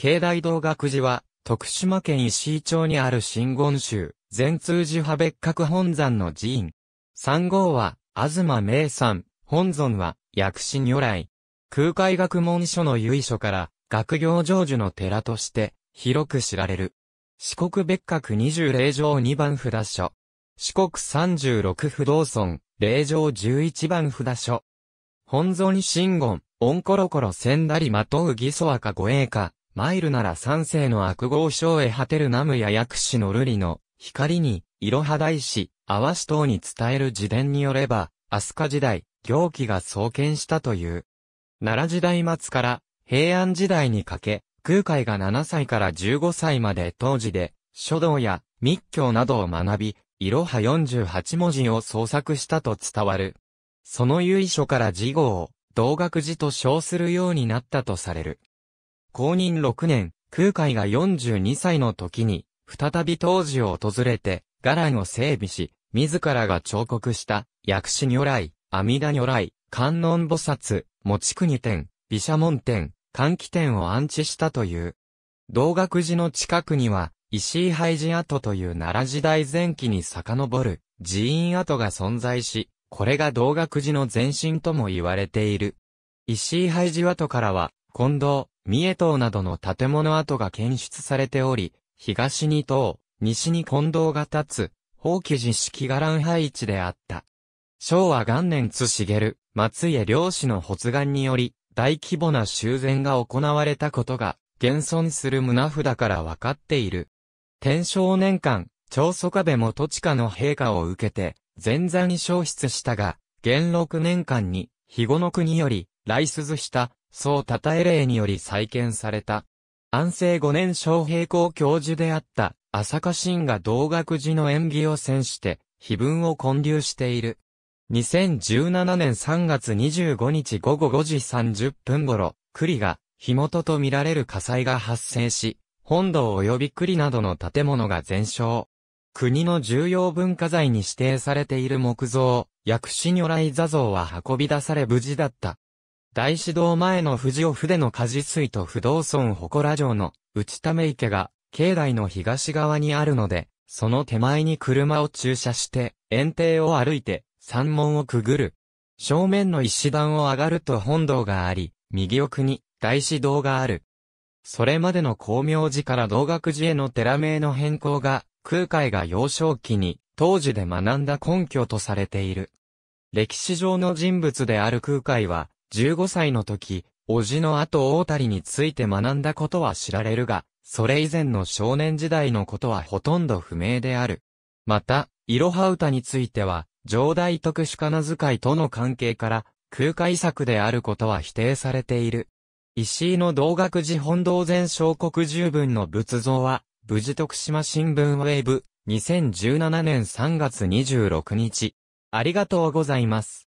境内道学寺は、徳島県石井町にある真言宗、全通寺派別格本山の寺院。三号は、東名山、本尊は、薬師如来。空海学問書の由緒から、学業成就の寺として、広く知られる。四国別格二十霊場二番札所。四国三十六不動村、霊場十一番札所。本尊真言、オンコロコロ千だりまとう義祖赤護衛か、マイルなら三世の悪号章へ果てるナムや薬師の瑠璃の光に、いろは大師、阿波市等に伝える自伝によれば、飛鳥時代、行基が創建したという。奈良時代末から平安時代にかけ、空海が7歳から15歳まで当時で、書道や密教などを学び、いろは48文字を創作したと伝わる。その由緒から事号を、道学寺と称するようになったとされる。公認6年、空海が42歳の時に、再び当時を訪れて、伽藍を整備し、自らが彫刻した、薬師如来、阿弥陀如来、観音菩薩、持国天、毘沙門天、換気天を安置したという。道学寺の近くには、石井廃寺跡という奈良時代前期に遡る寺院跡が存在し、これが道学寺の前身とも言われている。石井廃寺跡からは、近藤、三重塔などの建物跡が検出されており、東に塔、西に近藤が立つ、法規寺式伽藍配置であった。昭和元年津茂、松江漁師の発願により、大規模な修繕が行われたことが、現存する胸札から分かっている。天正年間、長壁も土地下の陛下を受けて、前座に消失したが、元禄年間に、肥後の国より、来鈴した、そう称え例により再建された。安政5年昌平校教授であった、浅香信が同学時の演技を選して、碑文を建立している。2017年3月25日午後5時30分頃、栗が、火元とみられる火災が発生し、本堂及び栗などの建物が全焼。国の重要文化財に指定されている木造、薬師如来座像は運び出され無事だった。大師堂前の藤尾筆の鍛冶水と不動村祠城の内め池が境内の東側にあるので、その手前に車を駐車して、園庭を歩いて山門をくぐる。正面の石段を上がると本堂があり、右奥に大師堂がある。それまでの光明寺から道学寺への寺名の変更が、空海が幼少期に当時で学んだ根拠とされている。歴史上の人物である空海は、15歳の時、叔父の後大谷について学んだことは知られるが、それ以前の少年時代のことはほとんど不明である。また、いろは歌については、上代特殊金遣いとの関係から、空海作であることは否定されている。石井の同学寺本堂前小国十分の仏像は、無事徳島新聞ウェーブ、2017年3月26日。ありがとうございます。